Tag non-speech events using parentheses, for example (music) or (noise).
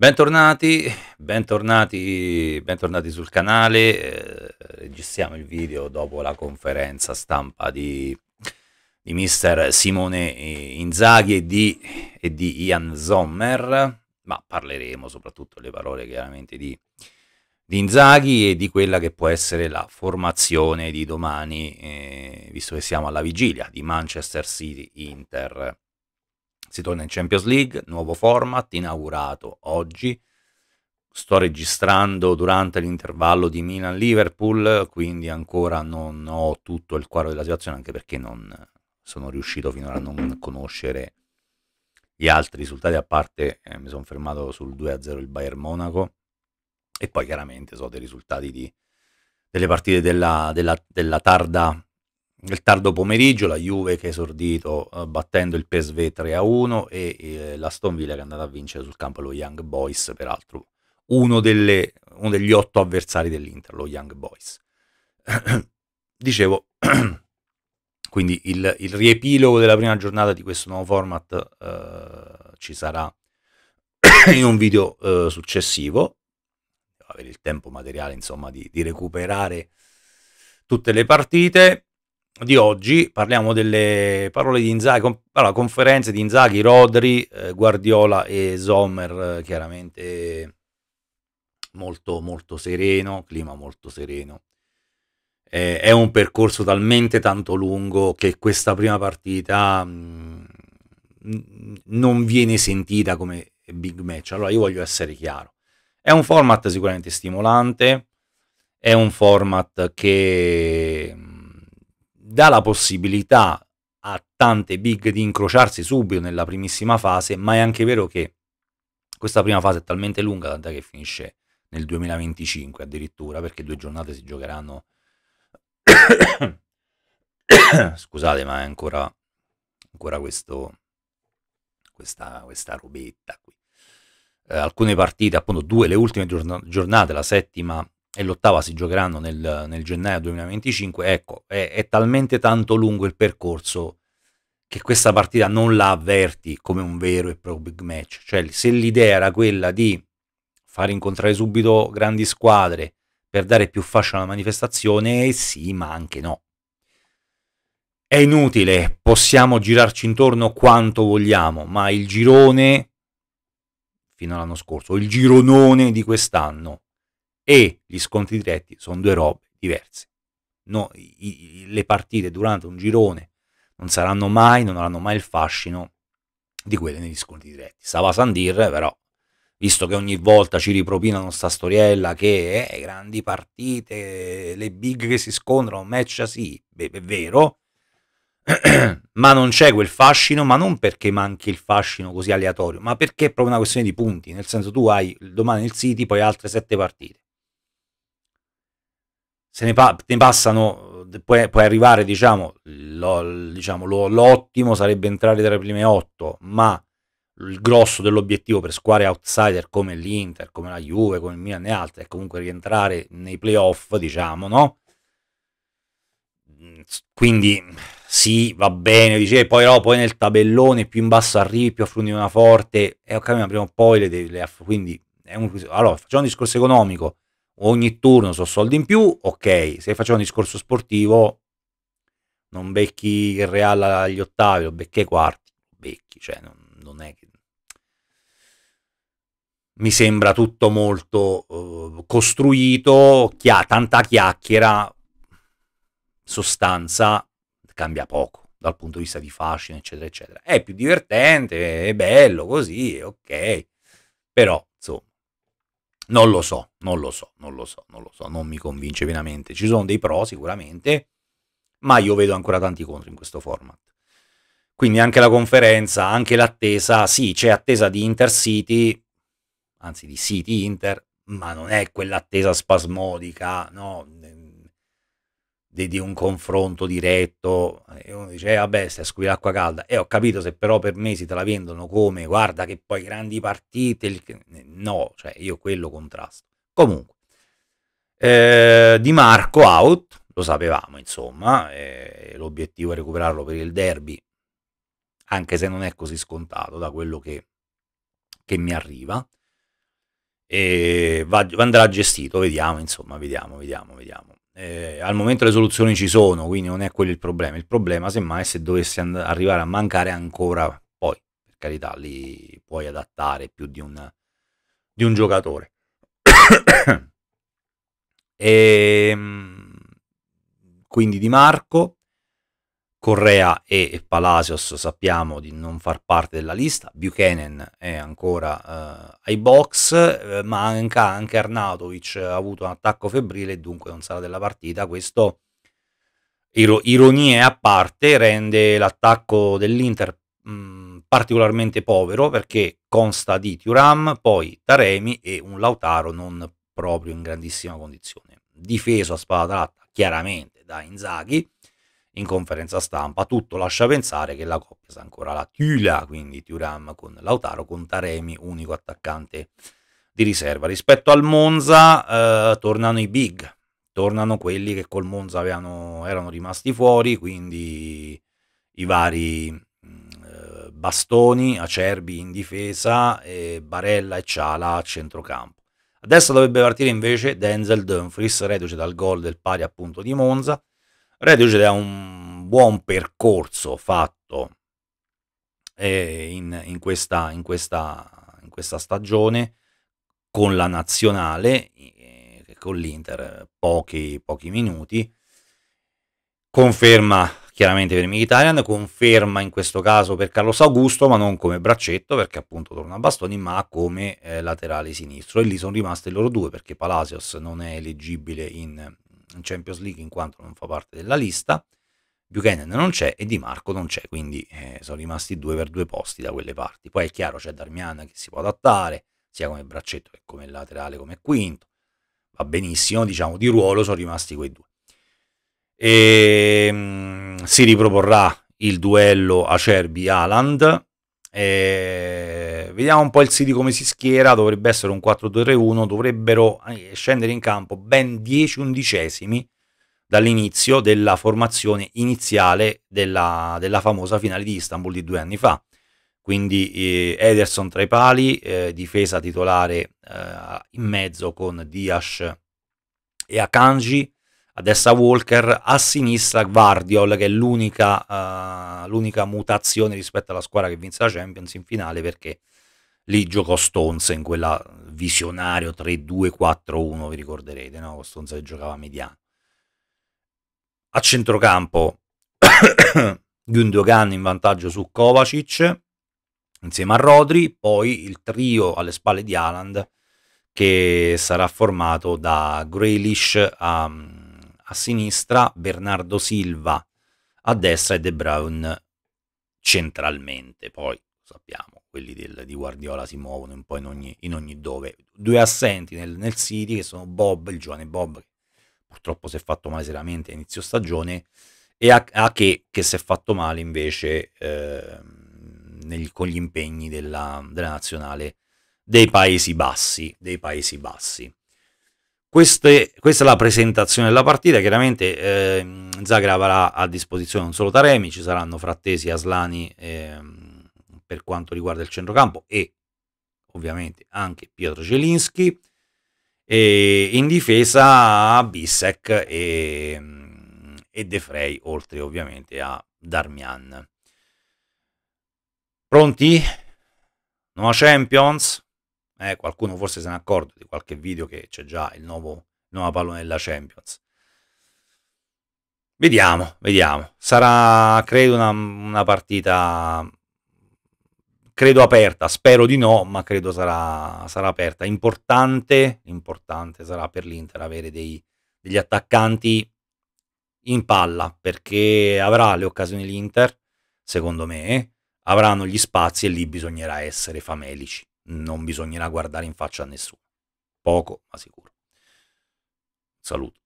Bentornati, bentornati, bentornati sul canale, eh, registriamo il video dopo la conferenza stampa di, di mister Simone eh, Inzaghi e di, e di, Ian Sommer, ma parleremo soprattutto le parole chiaramente di, di, Inzaghi e di quella che può essere la formazione di domani, eh, visto che siamo alla vigilia di Manchester City-Inter. Si torna in Champions League, nuovo format inaugurato oggi. Sto registrando durante l'intervallo di Milan-Liverpool, quindi ancora non ho tutto il quadro della situazione, anche perché non sono riuscito finora a non conoscere gli altri risultati, a parte eh, mi sono fermato sul 2-0 il Bayern Monaco e poi chiaramente so dei risultati di, delle partite della, della, della tarda nel tardo pomeriggio la Juve che è esordito eh, battendo il PSV 3-1 e eh, la Stonville che è andata a vincere sul campo lo Young Boys, peraltro uno, delle, uno degli otto avversari dell'Inter, lo Young Boys. (clears throat) Dicevo, (clears throat) quindi il, il, riepilogo della prima giornata di questo nuovo format eh, ci sarà (clears throat) in un video eh, successivo, avere il tempo materiale insomma di, di recuperare tutte le partite di oggi parliamo delle parole di Inzaghi, con, allora, conferenze di Inzaghi, Rodri, eh, Guardiola e Sommer, eh, chiaramente molto molto sereno, clima molto sereno. Eh, è un percorso talmente tanto lungo che questa prima partita mh, mm, non viene sentita come big match. Allora io voglio essere chiaro. È un format sicuramente stimolante, è un format che dà la possibilità a tante big di incrociarsi subito nella primissima fase, ma è anche vero che questa prima fase è talmente lunga tant'è che finisce nel 2025 addirittura, perché due giornate si giocheranno (coughs) scusate ma è ancora, ancora questo, questa, questa robetta qui. Eh, alcune partite, appunto due, le ultime giornate, la settima e l'ottava si giocheranno nel, nel gennaio 2025, ecco, è, è, talmente tanto lungo il percorso che questa partita non la avverti come un vero e proprio big match. Cioè, se l'idea era quella di far incontrare subito grandi squadre per dare più fascia alla manifestazione, sì, ma anche no. È inutile, possiamo girarci intorno quanto vogliamo, ma il girone, fino all'anno scorso, il gironone di quest'anno, e gli scontri diretti sono due robe diverse. No, i, i, le partite durante un girone non saranno mai, non avranno mai il fascino di quelle negli scontri diretti. Sava Sandir però, visto che ogni volta ci ripropinano sta storiella che eh, grandi partite, le big che si scontrano, match sì, beh, è vero, (clears throat) ma non c'è quel fascino, ma non perché manchi il fascino così aleatorio, ma perché è proprio una questione di punti, nel senso tu hai domani il City, poi altre sette partite se ne, pa- ne passano, eh, puoi, puoi arrivare, diciamo, lo, diciamo lo, l'ottimo sarebbe entrare tra le prime otto, ma il grosso dell'obiettivo per squadre outsider come l'Inter, come la Juve, come il Milan e altre è comunque rientrare nei playoff, diciamo, no? Mm, quindi sì, va bene, dice, poi, no, oh, poi nel tabellone più in basso arrivi, più affronti una forte, e ok, ma prima o poi le le aff- quindi è un, allora, facciamo un discorso economico, ogni turno so soldi in più, ok, se facciamo un discorso sportivo non becchi il Real agli ottavi, lo becchi ai quarti, becchi, cioè non, non è che... Mi sembra tutto molto uh, costruito, chia tanta chiacchiera, sostanza cambia poco dal punto di vista di fascino, eccetera, eccetera. È più divertente, è bello così, ok, però non lo so, non lo so, non lo so, non lo so, non mi convince pienamente. Ci sono dei pro sicuramente, ma io vedo ancora tanti contro in questo format. Quindi anche la conferenza, anche l'attesa, sì, c'è attesa di Intercity, anzi di City Inter, ma non è quell'attesa spasmodica, no? di, di, un confronto diretto e uno dice eh, vabbè stai a scuola acqua calda e eh, ho capito se però per mesi te la vendono come guarda che poi grandi partite il... Eh, no cioè io quello contrasto comunque eh, Di Marco out lo sapevamo insomma l'obiettivo è recuperarlo per il derby anche se non è così scontato da quello che, che mi arriva e va, andrà gestito vediamo insomma vediamo vediamo vediamo eh, al momento le soluzioni ci sono, quindi non è quello il problema. Il problema semmai è se dovesse and- arrivare a mancare ancora poi, per carità, lì puoi adattare più di un, di un giocatore. (coughs) e, ehm, quindi Di Marco, Correa e Palacios sappiamo di non far parte della lista, Buchanan è ancora eh, ai box, eh, manca anche Arnautovic, ha avuto un attacco febbrile e dunque non sarà della partita. Questo, ir- ironie a parte, rende l'attacco dell'Inter mh, mm, particolarmente povero perché consta di Thuram, poi Taremi e un Lautaro non proprio in grandissima condizione. Difeso a spada tratta, chiaramente da Inzaghi in conferenza stampa. Tutto lascia pensare che la coppia sia ancora la Tula, quindi Thuram con Lautaro, con Taremi, unico attaccante di riserva. Rispetto al Monza, eh, tornano i big, tornano quelli che col Monza avevano, erano rimasti fuori, quindi i vari mm, eh, Bastoni, Acerbi in difesa, e Barella e Ciala a centrocampo. Adesso dovrebbe partire invece Denzel Dumfries, reduce dal gol del pari appunto di Monza, Radio Ucide ha un buon percorso fatto eh, in, in, questa, in, questa, in, questa, stagione con la nazionale, eh, con l'Inter, pochi, pochi minuti. Conferma chiaramente per Mkhitaryan, conferma in questo caso per Carlos Augusto, ma non come braccetto perché appunto torna a bastoni, ma come eh, laterale sinistro. E lì sono rimaste loro due perché Palacios non è eleggibile in, in Champions League in quanto non fa parte della lista, Buchanan non c'è e Di Marco non c'è, quindi eh, sono rimasti due per due posti da quelle parti. Poi è chiaro c'è Darmiana che si può adattare, sia come braccetto che come laterale, come quinto, va benissimo, diciamo di ruolo sono rimasti quei due. E, ehm, mh, si riproporrà il duello Acerbi-Aland, eh, vediamo un po' il City come si schiera, dovrebbe essere un 4-2-3-1, dovrebbero eh, scendere in campo ben 10 undicesimi dall'inizio della formazione iniziale della, della, famosa finale di Istanbul di due anni fa. Quindi eh, Ederson tra i pali, eh, difesa titolare eh, in mezzo con Dias e Akanji, a destra Walker, a sinistra Guardiol che è l'unica, uh, l'unica mutazione rispetto alla squadra che vinse la Champions in finale perché lì giocò Stonze in quella visionario 3-2-4-1, vi ricorderete, no? Stonze che giocava mediano. A centrocampo Gundogan (coughs) in vantaggio su Kovacic insieme a Rodri, poi il trio alle spalle di Haaland che sarà formato da Grealish a a sinistra, Bernardo Silva a destra e De Bruyne centralmente. Poi lo sappiamo, quelli del, di Guardiola si muovono un po' in ogni, in ogni dove. Due assenti nel, nel, City che sono Bob, il giovane Bob, che purtroppo si è fatto male seriamente a inizio stagione, e Ake che si è fatto male invece eh, nel, con gli impegni della, della nazionale dei Paesi Bassi. Dei Paesi Bassi. Queste, questa è la presentazione della partita, chiaramente eh, Zagreb avrà a disposizione non solo Taremi, ci saranno Frattesi, Aslani eh, per quanto riguarda il centrocampo e ovviamente anche Pietro Gelinski e in difesa Bissek e, e De Frey, oltre ovviamente a Darmian. Pronti? Nuova Champions? Eh, qualcuno forse se ne è di qualche video che c'è già il nuovo pallone della Champions. Vediamo, vediamo. Sarà, credo, una, una partita, credo aperta, spero di no, ma credo sarà, sarà aperta. Importante, importante sarà per l'Inter avere dei, degli attaccanti in palla, perché avrà le occasioni l'Inter, secondo me, avranno gli spazi e lì bisognerà essere famelici non bisognerà guardare in faccia a nessuno. Poco, ma sicuro. Saluto.